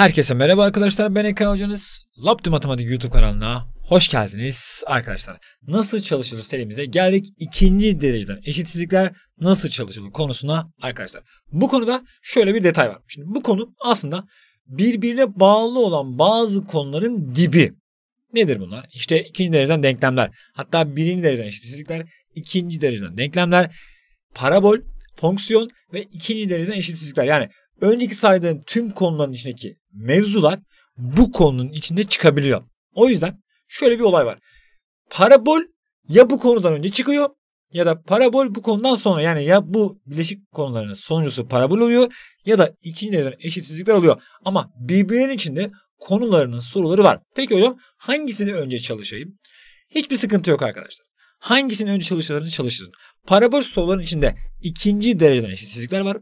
Herkese merhaba arkadaşlar ben Ekran Hocanız. Laptop Matematik YouTube kanalına hoş geldiniz arkadaşlar. Nasıl çalışılır serimize geldik ikinci dereceden eşitsizlikler nasıl çalışılır konusuna arkadaşlar. Bu konuda şöyle bir detay var. Şimdi bu konu aslında birbirine bağlı olan bazı konuların dibi. Nedir bunlar? İşte ikinci dereceden denklemler. Hatta birinci dereceden eşitsizlikler, ikinci dereceden denklemler, parabol, fonksiyon ve ikinci dereceden eşitsizlikler. Yani önceki saydığım tüm konuların içindeki mevzular bu konunun içinde çıkabiliyor. O yüzden şöyle bir olay var. Parabol ya bu konudan önce çıkıyor ya da parabol bu konudan sonra yani ya bu bileşik konularının sonuncusu parabol oluyor ya da ikinci dereceden eşitsizlikler oluyor. Ama birbirinin içinde konularının soruları var. Peki hocam hangisini önce çalışayım? Hiçbir sıkıntı yok arkadaşlar. Hangisini önce çalışırlarını çalışırın. Parabol soruların içinde ikinci dereceden eşitsizlikler var.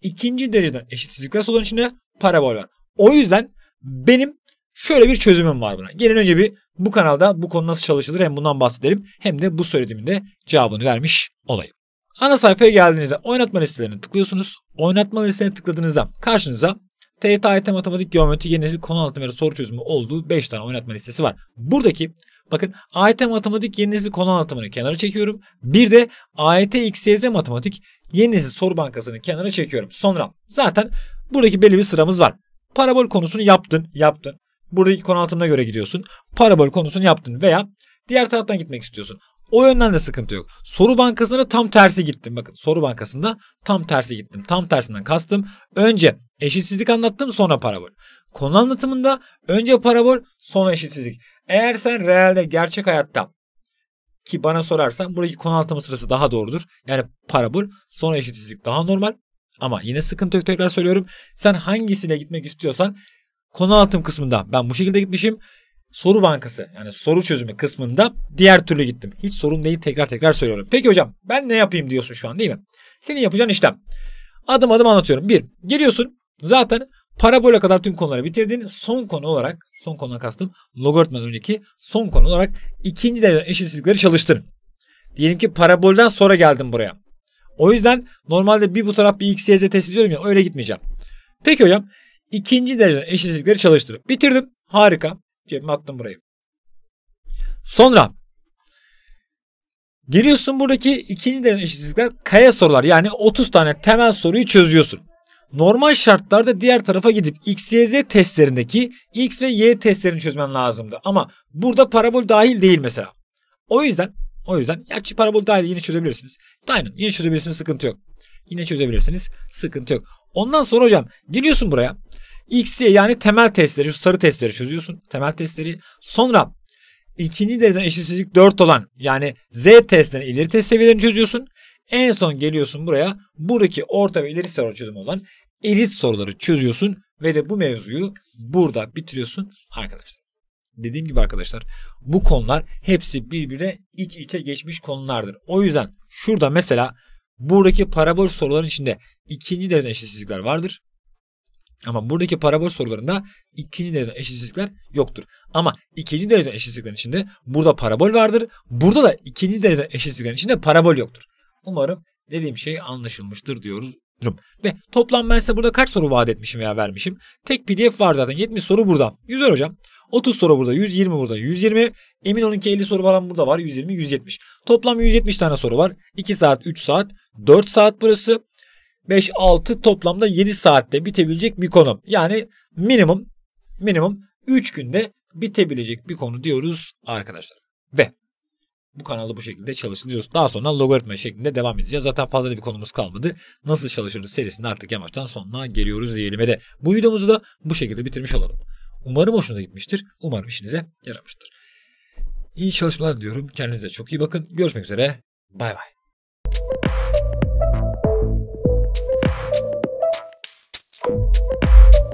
İkinci dereceden eşitsizlikler soruların içinde parabol var. O yüzden benim şöyle bir çözümüm var buna. Gelin önce bir bu kanalda bu konu nasıl çalışılır hem bundan bahsedelim hem de bu söylediğimin de cevabını vermiş olayım. Ana sayfaya geldiğinizde oynatma listelerine tıklıyorsunuz. Oynatma listelerine tıkladığınızda karşınıza TYT, Matematik, Geometri, Yeni Nesil Konu Anlatımları soru çözümü olduğu 5 tane oynatma listesi var. Buradaki bakın AYT Matematik Yeni Nesil Konu Anlatımını kenara çekiyorum. Bir de AYT XYZ Matematik Yeni Nesil Soru Bankası'nı kenara çekiyorum. Sonra zaten buradaki belli bir sıramız var. Parabol konusunu yaptın, yaptın. Buradaki konu altına göre gidiyorsun. Parabol konusunu yaptın veya diğer taraftan gitmek istiyorsun. O yönden de sıkıntı yok. Soru bankasına tam tersi gittim. Bakın soru bankasında tam tersi gittim. Tam tersinden kastım. Önce eşitsizlik anlattım sonra parabol. Konu anlatımında önce parabol sonra eşitsizlik. Eğer sen realde gerçek hayatta ki bana sorarsan buradaki konu anlatımı sırası daha doğrudur. Yani parabol sonra eşitsizlik daha normal. Ama yine sıkıntı yok tekrar söylüyorum. Sen hangisine gitmek istiyorsan konu altım kısmında ben bu şekilde gitmişim. Soru bankası yani soru çözümü kısmında diğer türlü gittim. Hiç sorun değil tekrar tekrar söylüyorum. Peki hocam ben ne yapayım diyorsun şu an değil mi? Senin yapacağın işlem. Adım adım anlatıyorum. Bir, geliyorsun zaten parabola kadar tüm konuları bitirdin. Son konu olarak, son konudan kastım logaritmadan önceki son konu olarak ikinci dereceden eşitsizlikleri çalıştın. Diyelim ki parabolden sonra geldim buraya. O yüzden normalde bir bu taraf bir x, y, z test ediyorum ya öyle gitmeyeceğim. Peki hocam ikinci dereceden eşitsizlikleri çalıştırıp bitirdim. Harika. Cebime attım burayı. Sonra geliyorsun buradaki ikinci dereceden eşitsizlikler kaya sorular. Yani 30 tane temel soruyu çözüyorsun. Normal şartlarda diğer tarafa gidip x, y, z testlerindeki x ve y testlerini çözmen lazımdı. Ama burada parabol dahil değil mesela. O yüzden o yüzden gerçi parabol dahil yine çözebilirsiniz. Aynen yine çözebilirsiniz sıkıntı yok. Yine çözebilirsiniz sıkıntı yok. Ondan sonra hocam geliyorsun buraya. X, Y yani temel testleri şu sarı testleri çözüyorsun. Temel testleri. Sonra ikinci dereceden eşitsizlik 4 olan yani Z testlerini ileri test seviyelerini çözüyorsun. En son geliyorsun buraya buradaki orta ve ileri soru çözümü olan elit soruları çözüyorsun ve de bu mevzuyu burada bitiriyorsun arkadaşlar dediğim gibi arkadaşlar bu konular hepsi birbirine iç içe geçmiş konulardır. O yüzden şurada mesela buradaki parabol soruların içinde ikinci derece eşitsizlikler vardır. Ama buradaki parabol sorularında ikinci derece eşitsizlikler yoktur. Ama ikinci derece eşitsizliklerin içinde burada parabol vardır. Burada da ikinci derece eşitsizliklerin içinde parabol yoktur. Umarım dediğim şey anlaşılmıştır diyoruz durum. Ve toplam ben size burada kaç soru vaat etmişim veya vermişim? Tek pdf var zaten 70 soru burada. Güzel hocam. 30 soru burada, 120 burada, 120. Emin olun ki 50 soru falan burada var. 120, 170. Toplam 170 tane soru var. 2 saat, 3 saat, 4 saat burası. 5, 6 toplamda 7 saatte bitebilecek bir konu. Yani minimum minimum 3 günde bitebilecek bir konu diyoruz arkadaşlar. Ve bu kanalda bu şekilde çalışın diyoruz. Daha sonra logaritma şeklinde devam edeceğiz. Zaten fazla bir konumuz kalmadı. Nasıl çalışırız serisinde artık yamaçtan sonuna geliyoruz diyelim. Ve de bu videomuzu da bu şekilde bitirmiş olalım. Umarım hoşunuza gitmiştir. Umarım işinize yaramıştır. İyi çalışmalar diyorum. Kendinize çok iyi bakın. Görüşmek üzere. Bay bay.